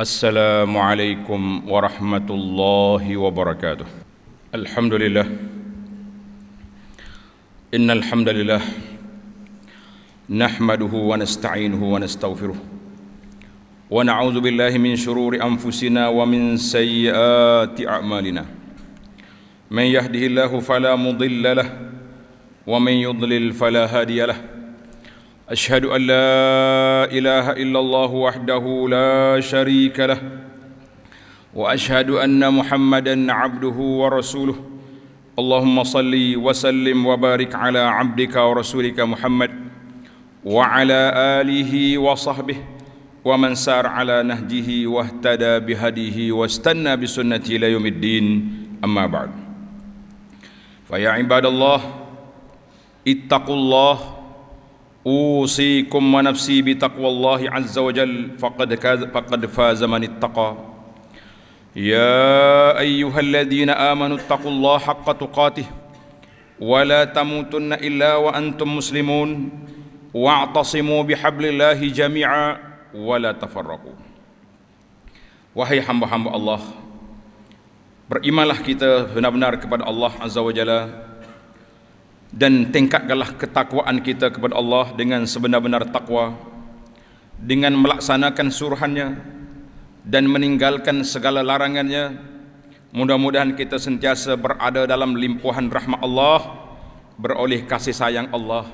السلام عليكم ورحمة الله وبركاته الحمد لله إن الحمد لله نحمده ونستعينه ونستغفره ونعوذ بالله من شرور أنفسنا ومن سيئات أعمالنا من يهده الله فلا مضل له ومن يضلل فلا هادي له أشهد أن لا إله إلا الله وحده لا شريك له وأشهد أن محمدا عبده ورسوله اللهم صل وسلم وبارك على عبدك ورسولك محمد وعلى آله وصحبه ومن سار على نهجه واهتدى بهديه واستنى بسنته إلى يوم الدين أما بعد فيا عباد الله اتقوا الله أوصيكم ونفسي بتقوى الله عز وجل فقد فقد فاز من اتقى يا أيها الذين آمنوا اتقوا الله حق تقاته ولا تموتن إلا وأنتم مسلمون واعتصموا بحبل الله جميعا ولا تفرقوا وهي حمب حمب الله Berimanlah kita benar-benar kepada Allah Azza wa Jalla dan tingkatkanlah ketakwaan kita kepada Allah dengan sebenar-benar takwa dengan melaksanakan suruhannya dan meninggalkan segala larangannya mudah-mudahan kita sentiasa berada dalam limpahan rahmat Allah beroleh kasih sayang Allah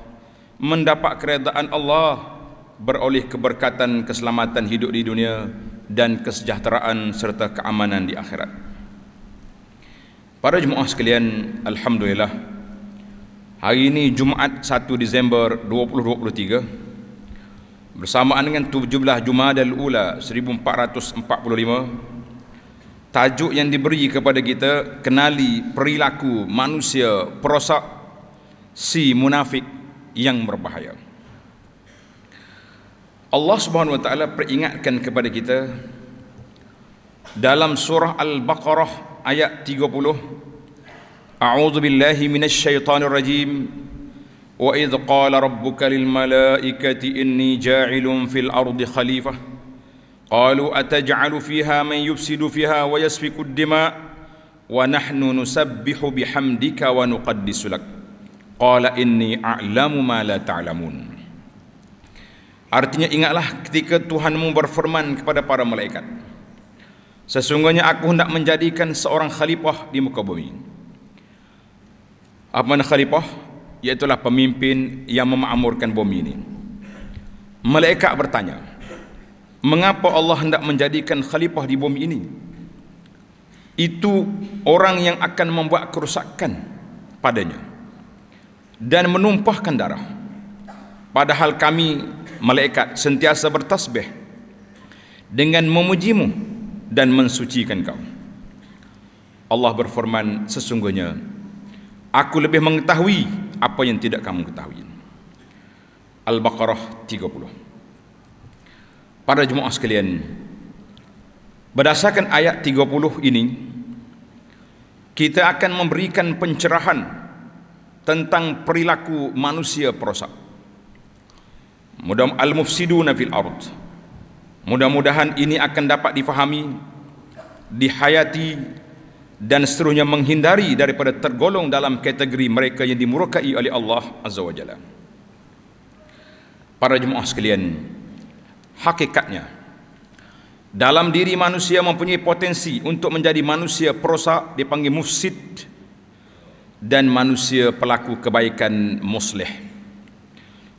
mendapat keredaan Allah beroleh keberkatan keselamatan hidup di dunia dan kesejahteraan serta keamanan di akhirat para jemaah sekalian alhamdulillah Hari ini Jumaat 1 Disember 2023 bersamaan dengan 17 Jumadal Ula 1445 tajuk yang diberi kepada kita kenali perilaku manusia perosak si munafik yang berbahaya. Allah Subhanahu Wa Taala peringatkan kepada kita dalam surah Al-Baqarah ayat أعوذ بالله من الشيطان الرجيم وإذ قال ربك للملائكة إني جاعل في الأرض خليفة قالوا أتجعل فيها من يفسد فيها ويسفك الدماء ونحن نسبح بحمدك ونقدس لك قال إني أعلم ما لا تعلمون Artinya ingatlah ketika Tuhanmu berfirman kepada para malaikat Sesungguhnya aku hendak menjadikan seorang khalifah di muka bumi ini apa mana khalifah iaitu pemimpin yang memakmurkan bumi ini malaikat bertanya mengapa Allah hendak menjadikan khalifah di bumi ini itu orang yang akan membuat kerusakan padanya dan menumpahkan darah padahal kami malaikat sentiasa bertasbih dengan memujimu dan mensucikan kau Allah berfirman sesungguhnya aku lebih mengetahui apa yang tidak kamu ketahui. Al-Baqarah 30. Para jemaah sekalian, berdasarkan ayat 30 ini kita akan memberikan pencerahan tentang perilaku manusia perosak. Mudah al mufsidu fil Arut. Mudah-mudahan ini akan dapat difahami, dihayati dan seterusnya menghindari daripada tergolong dalam kategori mereka yang dimurkai oleh Allah Azza wa Jalla. Para jemaah sekalian, hakikatnya dalam diri manusia mempunyai potensi untuk menjadi manusia perosak dipanggil mufsid dan manusia pelaku kebaikan muslih.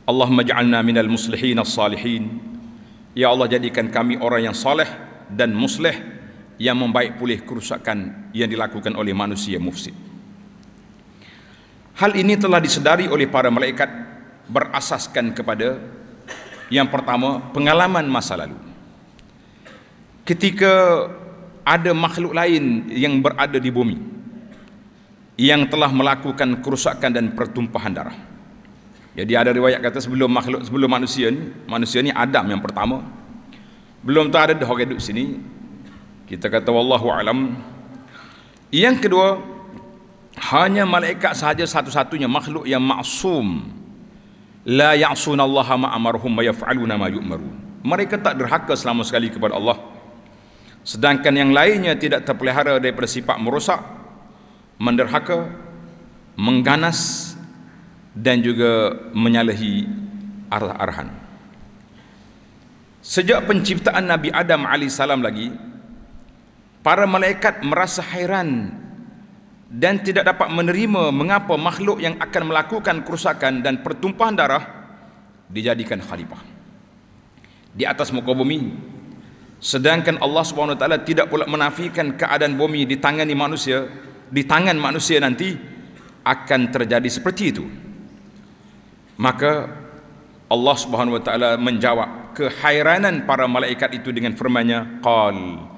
Allahumma min al muslihin as-salihin. Ya Allah jadikan kami orang yang saleh dan muslih yang membaik pulih kerusakan yang dilakukan oleh manusia mufsid. Hal ini telah disedari oleh para malaikat berasaskan kepada yang pertama pengalaman masa lalu. Ketika ada makhluk lain yang berada di bumi yang telah melakukan kerusakan dan pertumpahan darah. Jadi ada riwayat kata sebelum makhluk sebelum manusia ni, manusia ni Adam yang pertama. Belum tu ada dah orang hidup sini, kita kata wallahu alam yang kedua hanya malaikat sahaja satu-satunya makhluk yang maksum la ya'sun Allah ma amaruhum yaf'aluna ma yu'marun mereka tak derhaka selama sekali kepada Allah sedangkan yang lainnya tidak terpelihara daripada sifat merosak menderhaka mengganas dan juga menyalahi arah-arahan sejak penciptaan Nabi Adam alaihi salam lagi Para malaikat merasa hairan dan tidak dapat menerima mengapa makhluk yang akan melakukan kerusakan dan pertumpahan darah dijadikan khalifah di atas muka bumi. Sedangkan Allah Swt tidak pula menafikan keadaan bumi di tangan manusia, di tangan manusia nanti akan terjadi seperti itu. Maka Allah Swt menjawab kehairanan para malaikat itu dengan firman-Nya, "Qal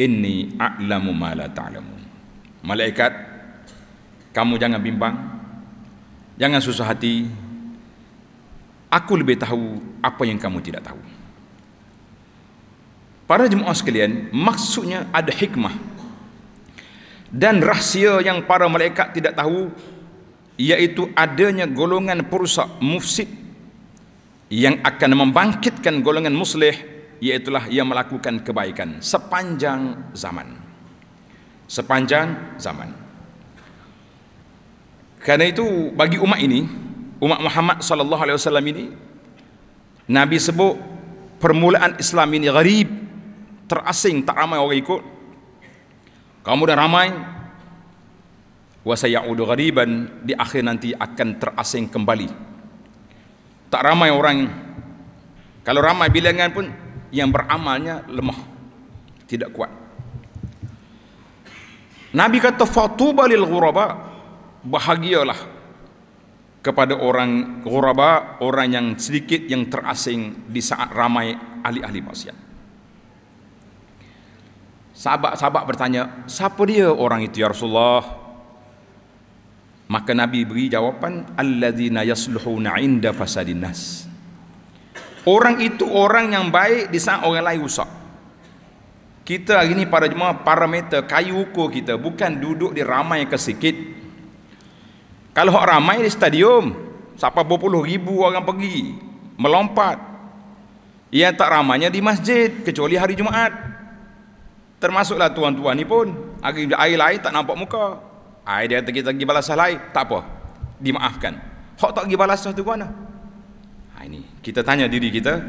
inni a'lamu ma la ta'lamu malaikat kamu jangan bimbang jangan susah hati aku lebih tahu apa yang kamu tidak tahu para jemaah sekalian maksudnya ada hikmah dan rahsia yang para malaikat tidak tahu iaitu adanya golongan perusak mufsid yang akan membangkitkan golongan muslih iaitulah yang melakukan kebaikan sepanjang zaman. Sepanjang zaman. Karena itu bagi umat ini, umat Muhammad sallallahu alaihi wasallam ini Nabi sebut permulaan Islam ini gharib, terasing, tak ramai orang ikut. Kamu dah ramai, wa sayaudu ghariban di akhir nanti akan terasing kembali. Tak ramai orang. Kalau ramai bilangan pun yang beramalnya lemah tidak kuat Nabi kata fatuba lil ghuraba bahagialah kepada orang ghuraba orang yang sedikit yang terasing di saat ramai ahli-ahli maksiat Sahabat-sahabat bertanya, siapa dia orang itu ya Rasulullah? Maka Nabi beri jawapan, alladzina yasluhuna 'inda fasadinnas. nas. Orang itu orang yang baik di saat orang lain rusak. Kita hari ini pada jemaah parameter kayu ukur kita bukan duduk di ramai ke sikit. Kalau orang ramai di stadium, siapa berpuluh ribu orang pergi melompat. Ia tak ramainya di masjid kecuali hari Jumaat. Termasuklah tuan-tuan ni pun hari air lain tak nampak muka. Air ah, dia kita pergi balas lain, tak apa. Dimaafkan. Hak tak pergi balas tu mana? Ah, ini kita tanya diri kita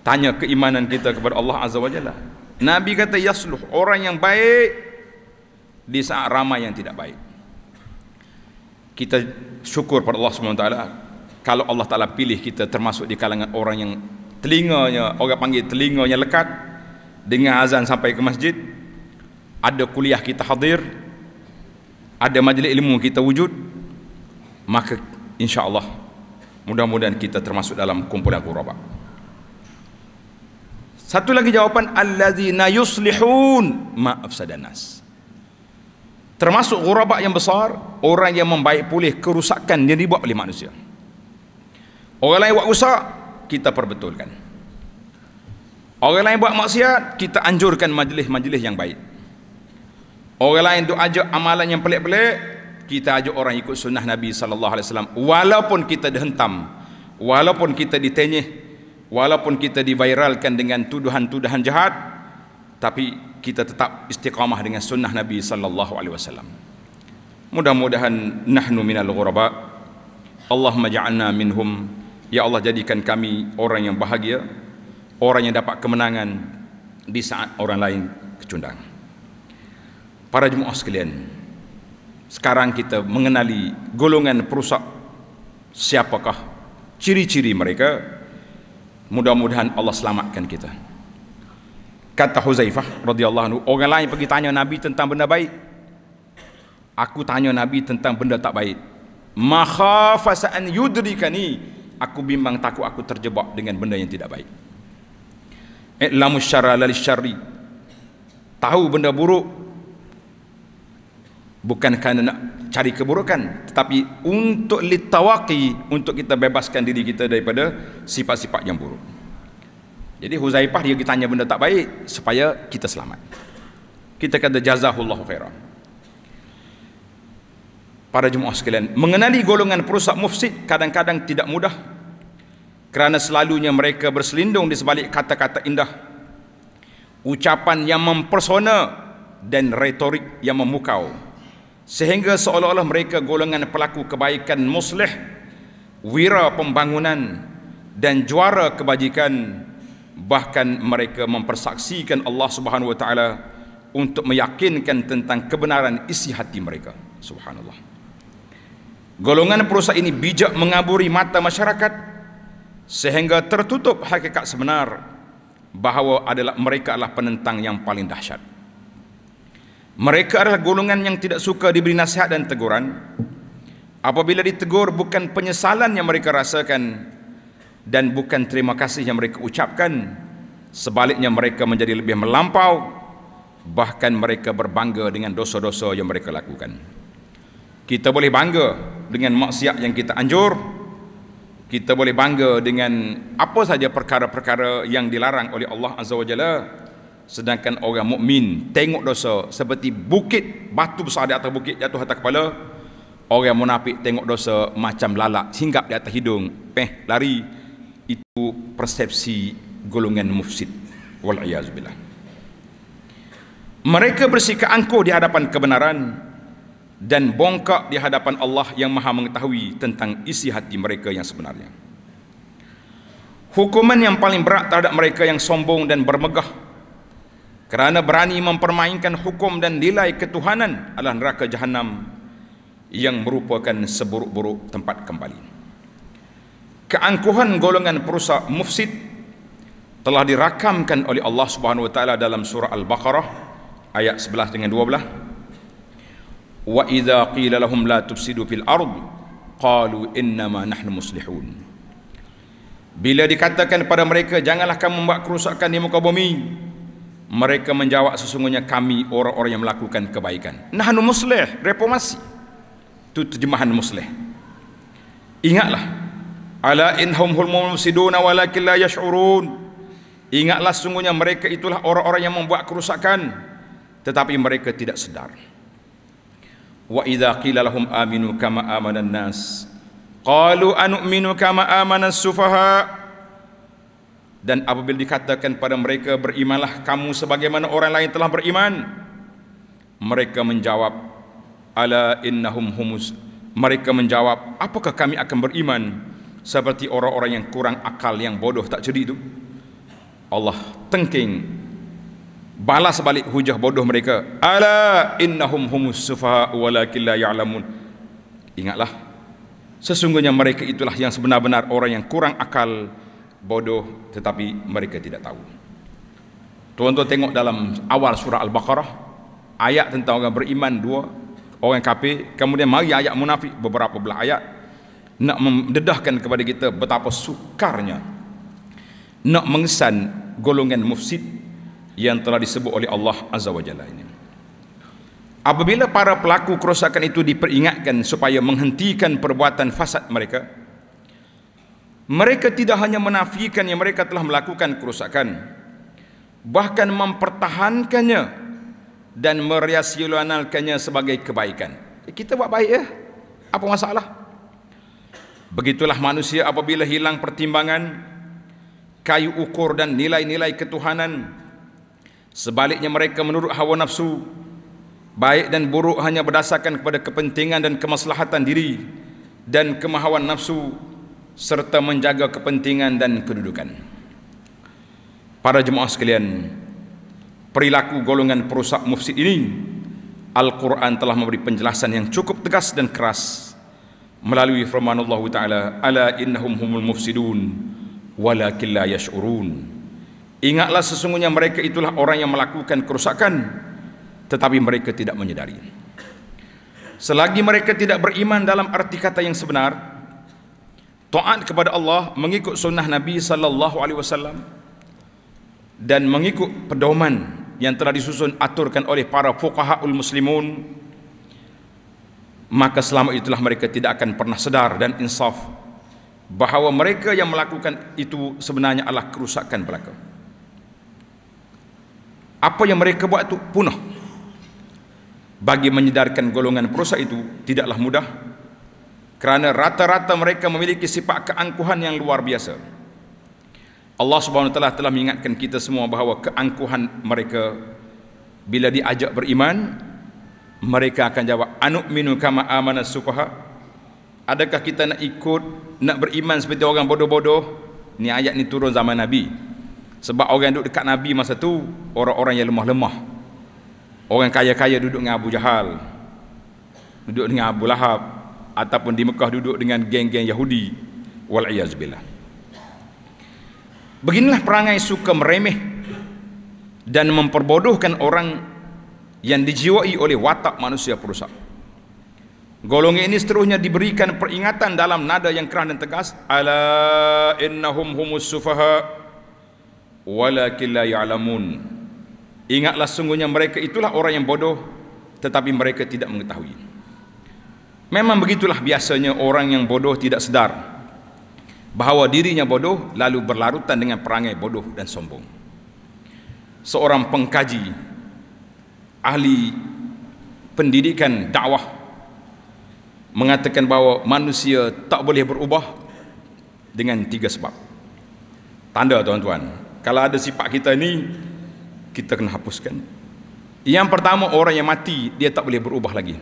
tanya keimanan kita kepada Allah Azza Wajalla. Nabi kata yasluh orang yang baik di saat ramai yang tidak baik kita syukur kepada Allah SWT kalau Allah Ta'ala pilih kita termasuk di kalangan orang yang telinganya orang panggil telinganya lekat dengan azan sampai ke masjid ada kuliah kita hadir ada majlis ilmu kita wujud maka insya Allah Mudah-mudahan kita termasuk dalam kumpulan ghuraba. Satu lagi jawapan allazina Nayuslihun maaf sadanas. Termasuk ghuraba yang besar, orang yang membaik pulih kerusakan yang dibuat oleh manusia. Orang lain buat rusak, kita perbetulkan. Orang lain buat maksiat, kita anjurkan majlis-majlis yang baik. Orang lain duk ajak amalan yang pelik-pelik, kita ajak orang ikut sunnah Nabi sallallahu alaihi wasallam walaupun kita dihentam walaupun kita ditenyih walaupun kita diviralkan dengan tuduhan-tuduhan jahat tapi kita tetap istiqamah dengan sunnah Nabi sallallahu alaihi wasallam mudah-mudahan nahnu minal ghuraba Allahumma ja'alna minhum ya Allah jadikan kami orang yang bahagia orang yang dapat kemenangan di saat orang lain kecundang para jemaah sekalian sekarang kita mengenali golongan perusak siapakah ciri-ciri mereka mudah-mudahan Allah selamatkan kita kata Huzaifah radhiyallahu anhu orang lain pergi tanya nabi tentang benda baik aku tanya nabi tentang benda tak baik makhafasa an yudrikani aku bimbang takut aku terjebak dengan benda yang tidak baik i'lamu syara lalishari tahu benda buruk bukan kerana nak cari keburukan tetapi untuk litawaqi untuk kita bebaskan diri kita daripada sifat-sifat yang buruk jadi Huzaifah dia ditanya benda tak baik supaya kita selamat kita kata jazahullahu khairan para jemaah sekalian mengenali golongan perusak mufsid kadang-kadang tidak mudah kerana selalunya mereka berselindung di sebalik kata-kata indah ucapan yang mempersona dan retorik yang memukau sehingga seolah-olah mereka golongan pelaku kebaikan muslih wira pembangunan dan juara kebajikan bahkan mereka mempersaksikan Allah Subhanahu wa taala untuk meyakinkan tentang kebenaran isi hati mereka subhanallah golongan perusak ini bijak mengaburi mata masyarakat sehingga tertutup hakikat sebenar bahawa adalah mereka adalah penentang yang paling dahsyat mereka adalah golongan yang tidak suka diberi nasihat dan teguran. Apabila ditegur bukan penyesalan yang mereka rasakan dan bukan terima kasih yang mereka ucapkan. Sebaliknya mereka menjadi lebih melampau bahkan mereka berbangga dengan dosa-dosa yang mereka lakukan. Kita boleh bangga dengan maksiat yang kita anjur. Kita boleh bangga dengan apa saja perkara-perkara yang dilarang oleh Allah Azza wa Jalla sedangkan orang mukmin tengok dosa seperti bukit batu besar di atas bukit jatuh atas kepala orang munafik tengok dosa macam lalat singgap di atas hidung peh lari itu persepsi golongan mufsid wal iazbillah mereka bersikap angkuh di hadapan kebenaran dan bongkak di hadapan Allah yang maha mengetahui tentang isi hati mereka yang sebenarnya hukuman yang paling berat terhadap mereka yang sombong dan bermegah kerana berani mempermainkan hukum dan nilai ketuhanan adalah neraka jahanam yang merupakan seburuk-buruk tempat kembali. Keangkuhan golongan perusak mufsid telah dirakamkan oleh Allah Subhanahu wa taala dalam surah Al-Baqarah ayat 11 dengan 12. Wa idza qila lahum la tufsidu fil ard qalu innama nahnu muslihun. Bila dikatakan kepada mereka janganlah kamu membuat kerusakan di muka bumi, mereka menjawab sesungguhnya kami orang-orang yang melakukan kebaikan. Nahnu muslih, reformasi. Itu terjemahan muslih. Ingatlah. Ala inhum hul mumsiduna walakin la yash'urun. Ingatlah sesungguhnya mereka itulah orang-orang yang membuat kerusakan tetapi mereka tidak sedar. Wa idza qila lahum aminu kama amanan nas qalu anu'minu kama amana as-sufaha' Dan apabila dikatakan pada mereka berimanlah kamu sebagaimana orang lain telah beriman. Mereka menjawab ala innahum humus. Mereka menjawab apakah kami akan beriman seperti orang-orang yang kurang akal yang bodoh tak cerdik itu. Allah tengking balas balik hujah bodoh mereka. Ala innahum humus sufaha walakin ya'lamun. Ingatlah sesungguhnya mereka itulah yang sebenar-benar orang yang kurang akal bodoh tetapi mereka tidak tahu. Tuan-tuan tengok dalam awal surah Al-Baqarah ayat tentang orang beriman dua orang kafir kemudian mari ayat munafik beberapa belah ayat nak mendedahkan kepada kita betapa sukarnya nak mengesan golongan mufsid yang telah disebut oleh Allah Azza wa Jalla ini. Apabila para pelaku kerosakan itu diperingatkan supaya menghentikan perbuatan fasad mereka, mereka tidak hanya menafikan yang mereka telah melakukan kerusakan Bahkan mempertahankannya Dan meriasilanalkannya sebagai kebaikan eh, Kita buat baik ya eh? Apa masalah Begitulah manusia apabila hilang pertimbangan Kayu ukur dan nilai-nilai ketuhanan Sebaliknya mereka menurut hawa nafsu Baik dan buruk hanya berdasarkan kepada kepentingan dan kemaslahatan diri Dan kemahawan nafsu serta menjaga kepentingan dan kedudukan. Para jemaah sekalian, perilaku golongan perusak mufsid ini Al-Quran telah memberi penjelasan yang cukup tegas dan keras melalui firman Allah Taala, "Ala innahum humul mufsidun walakin la yash'urun." Ingatlah sesungguhnya mereka itulah orang yang melakukan kerusakan tetapi mereka tidak menyedari. Selagi mereka tidak beriman dalam arti kata yang sebenar taat kepada Allah mengikut sunnah Nabi sallallahu alaihi wasallam dan mengikut pedoman yang telah disusun aturkan oleh para fuqahaul muslimun maka selama itulah mereka tidak akan pernah sedar dan insaf bahawa mereka yang melakukan itu sebenarnya adalah kerusakan belaka apa yang mereka buat itu punah bagi menyedarkan golongan perusak itu tidaklah mudah kerana rata-rata mereka memiliki sifat keangkuhan yang luar biasa. Allah Subhanahu taala telah mengingatkan kita semua bahawa keangkuhan mereka bila diajak beriman mereka akan jawab anu minu kama amana sufaha adakah kita nak ikut nak beriman seperti orang bodoh-bodoh ni ayat ni turun zaman nabi sebab orang yang duduk dekat nabi masa tu orang-orang yang lemah-lemah orang kaya-kaya duduk dengan Abu Jahal duduk dengan Abu Lahab ataupun di Mekah duduk dengan geng-geng Yahudi wal iazbillah beginilah perangai suka meremeh dan memperbodohkan orang yang dijiwai oleh watak manusia perusak golongan ini seterusnya diberikan peringatan dalam nada yang keras dan tegas ala innahum humus sufaha walakin ya'lamun ingatlah sungguhnya mereka itulah orang yang bodoh tetapi mereka tidak mengetahui. Memang begitulah biasanya orang yang bodoh tidak sedar bahawa dirinya bodoh lalu berlarutan dengan perangai bodoh dan sombong. Seorang pengkaji ahli pendidikan dakwah mengatakan bahawa manusia tak boleh berubah dengan tiga sebab. Tanda tuan-tuan, kalau ada sifat kita ini kita kena hapuskan. Yang pertama orang yang mati dia tak boleh berubah lagi.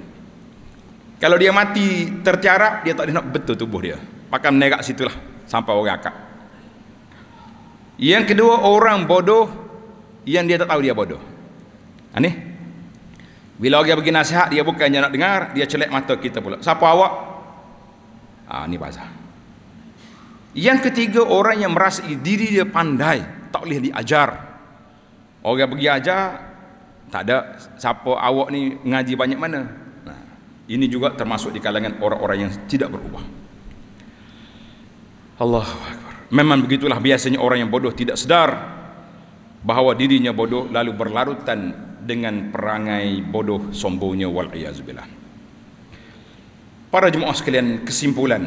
Kalau dia mati tercarap, dia tak nak betul tubuh dia. maka menerak situlah sampai orang akak. Yang kedua, orang bodoh yang dia tak tahu dia bodoh. Ini. Ha, Bila orang bagi nasihat, dia bukan yang nak dengar, dia celek mata kita pula. Siapa awak? Ah, ha, ini pasal. Yang ketiga, orang yang merasa diri dia pandai, tak boleh diajar. Orang pergi ajar, tak ada siapa awak ni ngaji banyak mana. Ini juga termasuk di kalangan orang-orang yang tidak berubah. Allah Akbar. Memang begitulah biasanya orang yang bodoh tidak sedar bahawa dirinya bodoh lalu berlarutan dengan perangai bodoh sombongnya wal iazbillah. Para jemaah sekalian, kesimpulan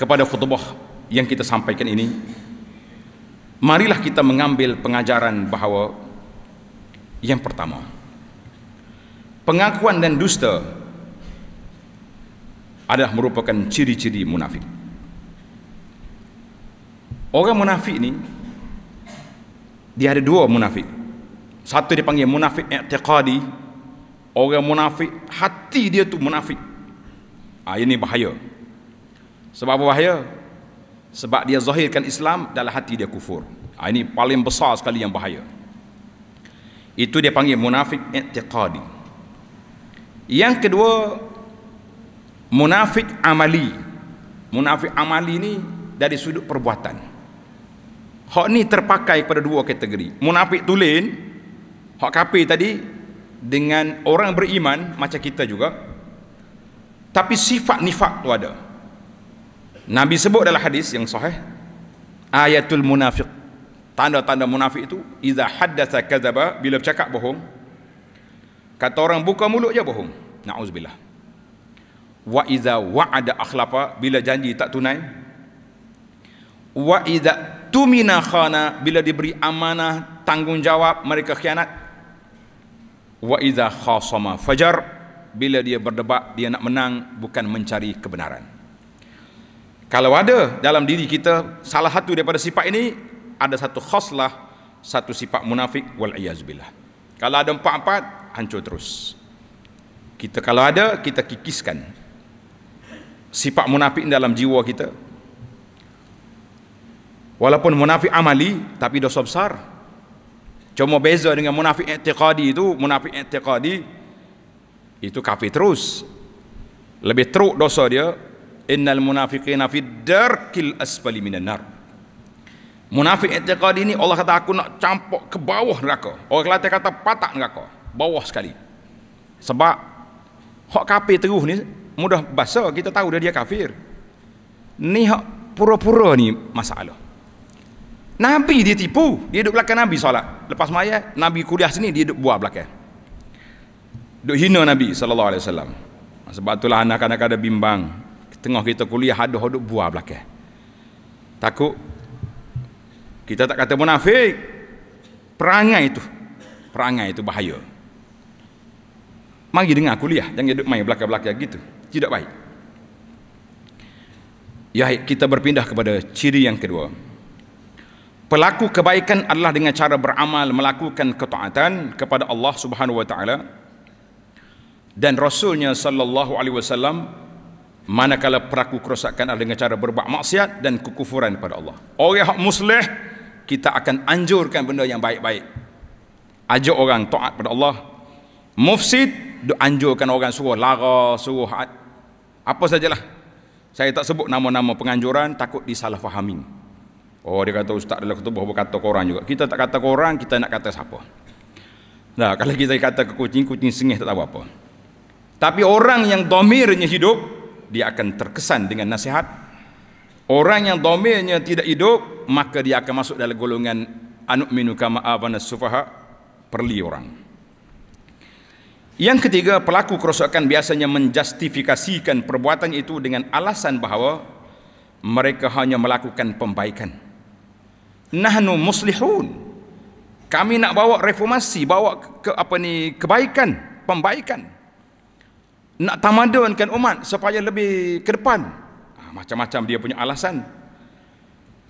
kepada khutbah yang kita sampaikan ini, marilah kita mengambil pengajaran bahawa yang pertama, pengakuan dan dusta adalah merupakan ciri-ciri munafik. Orang munafik ni dia ada dua munafik. Satu dipanggil munafik i'tiqadi, orang munafik hati dia tu munafik. Ah ha, ini bahaya. Sebab apa bahaya? Sebab dia zahirkan Islam dalam hati dia kufur. Ah ha, ini paling besar sekali yang bahaya. Itu dia panggil munafik i'tiqadi. Yang kedua munafik amali. Munafik amali ni dari sudut perbuatan. Hak ni terpakai pada dua kategori. Munafik tulen, hak kafir tadi dengan orang beriman macam kita juga. Tapi sifat nifak tu ada. Nabi sebut dalam hadis yang sahih ayatul munafik tanda-tanda munafik itu iza haddatsa kadzaba bila bercakap bohong Kata orang buka mulut je bohong. Nauzubillah. Wa iza wa'ada akhlafa bila janji tak tunai. Wa iza tumina khana bila diberi amanah tanggungjawab mereka khianat. Wa iza khasama fajar bila dia berdebat dia nak menang bukan mencari kebenaran. Kalau ada dalam diri kita salah satu daripada sifat ini ada satu khaslah satu sifat munafik wal iazbillah. Kalau ada empat-empat hancur terus. Kita kalau ada, kita kikiskan. Sifat munafik dalam jiwa kita. Walaupun munafik amali, tapi dosa besar. Cuma beza dengan munafik etiqadi itu, munafik etiqadi, itu kafir terus. Lebih teruk dosa dia, innal munafiqina fid darkil asfali minan nar. Munafik etiqadi ini Allah kata aku nak campur ke bawah neraka. Orang kata kata patak neraka bawah sekali sebab hak kafir teruh ni mudah bahasa kita tahu dah dia kafir ni hak pura-pura ni masalah Nabi dia tipu dia duduk belakang Nabi solat lepas maya Nabi kuliah sini dia duduk buah belakang duduk hina Nabi SAW sebab itulah anak-anak ada bimbang tengah kita kuliah ada duduk buah belakang takut kita tak kata munafik perangai itu perangai itu bahaya Mari dengar kuliah, jangan duduk main belakang-belakang gitu. Tidak baik. Ya, kita berpindah kepada ciri yang kedua. Pelaku kebaikan adalah dengan cara beramal melakukan ketaatan kepada Allah Subhanahu wa taala dan rasulnya sallallahu alaihi wasallam manakala pelaku kerosakan adalah dengan cara berbuat maksiat dan kekufuran kepada Allah. Orang hak musleh kita akan anjurkan benda yang baik-baik. Ajak orang taat kepada Allah, mufsid anjurkan orang suruh lara suruh ha- apa sajalah saya tak sebut nama-nama penganjuran takut disalah fahami oh dia kata ustaz dalam khutbah kata korang juga kita tak kata korang kita nak kata siapa nah kalau kita kata ke kucing kucing sengih tak tahu apa tapi orang yang domirnya hidup dia akan terkesan dengan nasihat orang yang domirnya tidak hidup maka dia akan masuk dalam golongan anu minu kama abana sufaha perli orang yang ketiga, pelaku kerosakan biasanya menjustifikasikan perbuatan itu dengan alasan bahawa mereka hanya melakukan pembaikan. Nahnu muslihun. Kami nak bawa reformasi, bawa ke apa ni kebaikan, pembaikan. Nak tamadunkan umat supaya lebih ke depan. Ah, macam-macam dia punya alasan.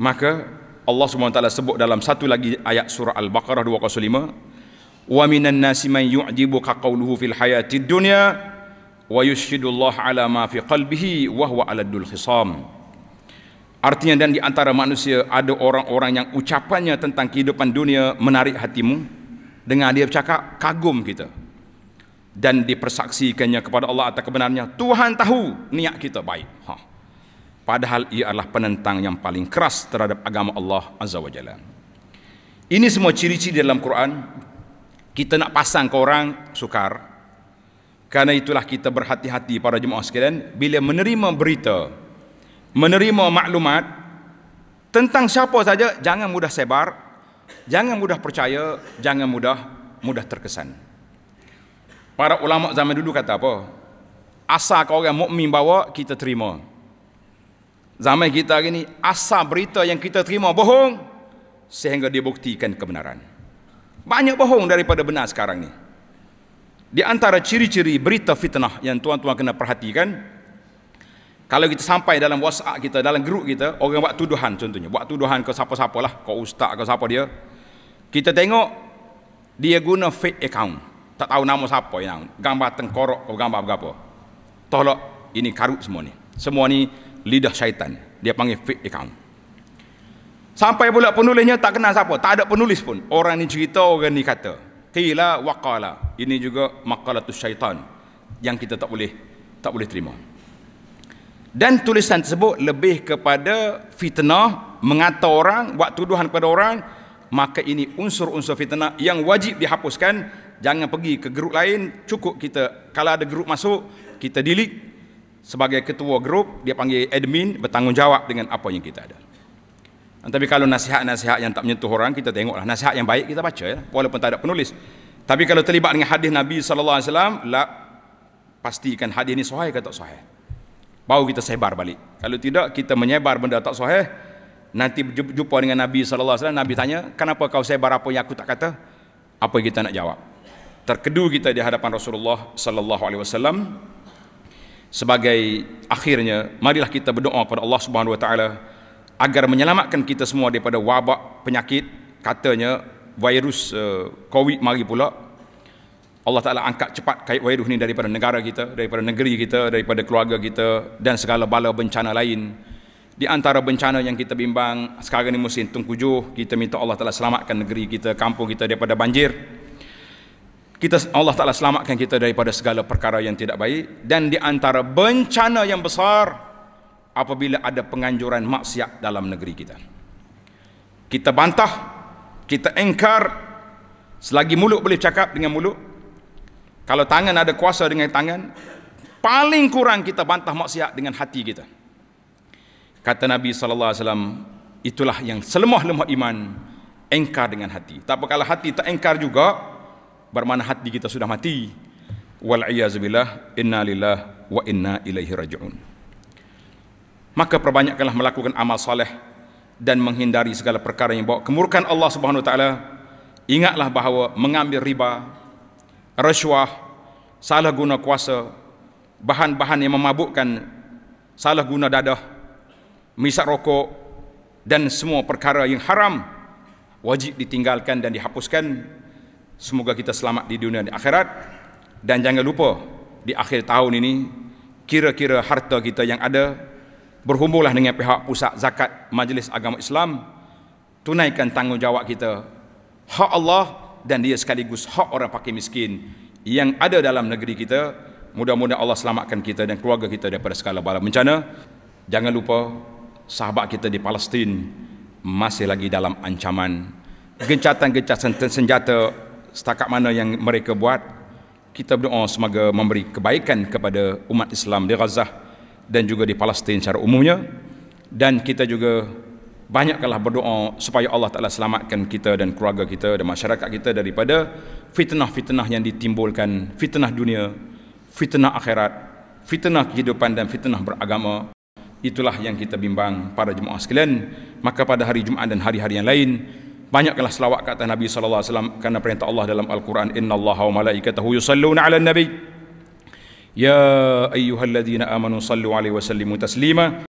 Maka Allah SWT sebut dalam satu lagi ayat surah Al-Baqarah 205 wa minan nasi man yu'jibuka qawluhu fil hayati dunya wa yushhidu Allah ala ma fi qalbihi wa huwa aladul khisam artinya dan di antara manusia ada orang-orang yang ucapannya tentang kehidupan dunia menarik hatimu dengan dia bercakap kagum kita dan dipersaksikannya kepada Allah atas kebenarannya Tuhan tahu niat kita baik ha. padahal ia adalah penentang yang paling keras terhadap agama Allah azza wajalla ini semua ciri-ciri dalam Quran kita nak pasang ke orang sukar. Karena itulah kita berhati-hati para jemaah sekalian bila menerima berita, menerima maklumat tentang siapa saja jangan mudah sebar, jangan mudah percaya, jangan mudah mudah terkesan. Para ulama zaman dulu kata apa? Asal kau orang mukmin bawa kita terima. Zaman kita hari ini asal berita yang kita terima bohong sehingga dibuktikan kebenaran. Banyak bohong daripada benar sekarang ni. Di antara ciri-ciri berita fitnah yang tuan-tuan kena perhatikan, kalau kita sampai dalam WhatsApp kita, dalam grup kita, orang buat tuduhan contohnya. Buat tuduhan ke siapa-siapa lah, ke ustaz ke siapa dia. Kita tengok, dia guna fake account. Tak tahu nama siapa yang gambar tengkorak, ke gambar apa, Tolak, ini karut semua ni. Semua ni lidah syaitan. Dia panggil fake account. Sampai pula penulisnya tak kenal siapa. Tak ada penulis pun. Orang ni cerita, orang ni kata. Qila waqala. Ini juga makalatus syaitan. Yang kita tak boleh tak boleh terima. Dan tulisan tersebut lebih kepada fitnah. Mengata orang, buat tuduhan kepada orang. Maka ini unsur-unsur fitnah yang wajib dihapuskan. Jangan pergi ke grup lain. Cukup kita, kalau ada grup masuk, kita delete. Sebagai ketua grup, dia panggil admin bertanggungjawab dengan apa yang kita ada. Tapi kalau nasihat-nasihat yang tak menyentuh orang, kita tengoklah. Nasihat yang baik kita baca ya, walaupun tak ada penulis. Tapi kalau terlibat dengan hadis Nabi sallallahu alaihi wasallam, pastikan hadis ini sahih atau tak sahih. Baru kita sebar balik. Kalau tidak kita menyebar benda tak sahih, nanti jumpa dengan Nabi sallallahu alaihi wasallam, Nabi tanya, "Kenapa kau sebar apa yang aku tak kata?" Apa kita nak jawab? Terkedu kita di hadapan Rasulullah sallallahu alaihi wasallam. Sebagai akhirnya, marilah kita berdoa kepada Allah Subhanahu wa taala agar menyelamatkan kita semua daripada wabak penyakit katanya virus uh, covid mari pula Allah Ta'ala angkat cepat kait virus ni daripada negara kita, daripada negeri kita, daripada keluarga kita dan segala bala bencana lain. Di antara bencana yang kita bimbang, sekarang ni musim tungkujuh, kita minta Allah Ta'ala selamatkan negeri kita, kampung kita daripada banjir. Kita Allah Ta'ala selamatkan kita daripada segala perkara yang tidak baik. Dan di antara bencana yang besar, apabila ada penganjuran maksiat dalam negeri kita. Kita bantah, kita engkar, selagi mulut boleh cakap dengan mulut. Kalau tangan ada kuasa dengan tangan, paling kurang kita bantah maksiat dengan hati kita. Kata Nabi Sallallahu Alaihi Wasallam, itulah yang selemah lemah iman, engkar dengan hati. Tak apa kalau hati tak engkar juga, bermana hati kita sudah mati. Wal'iyazubillah, inna wa inna ilaihi raji'un maka perbanyakkanlah melakukan amal soleh dan menghindari segala perkara yang bawa kemurkan Allah Subhanahu Wataala. Ingatlah bahawa mengambil riba, rasuah, salah guna kuasa, bahan-bahan yang memabukkan, salah guna dadah, misak rokok dan semua perkara yang haram wajib ditinggalkan dan dihapuskan. Semoga kita selamat di dunia dan akhirat dan jangan lupa di akhir tahun ini kira-kira harta kita yang ada berhubunglah dengan pihak pusat zakat Majlis Agama Islam tunaikan tanggungjawab kita hak Allah dan dia sekaligus hak orang pakai miskin yang ada dalam negeri kita mudah-mudahan Allah selamatkan kita dan keluarga kita daripada segala bala bencana jangan lupa sahabat kita di Palestin masih lagi dalam ancaman gencatan-gencatan senjata setakat mana yang mereka buat kita berdoa semoga memberi kebaikan kepada umat Islam di Gaza dan juga di Palestin secara umumnya dan kita juga banyaklah berdoa supaya Allah Taala selamatkan kita dan keluarga kita dan masyarakat kita daripada fitnah-fitnah yang ditimbulkan fitnah dunia fitnah akhirat fitnah kehidupan dan fitnah beragama itulah yang kita bimbang para jemaah sekalian maka pada hari Jumaat dan hari-hari yang lain banyaklah selawat kata Nabi sallallahu alaihi wasallam kerana perintah Allah dalam Al-Quran innallaha wa malaikatahu yusalluna 'alan nabi يا ايها الذين امنوا صلوا عليه وسلموا تسليما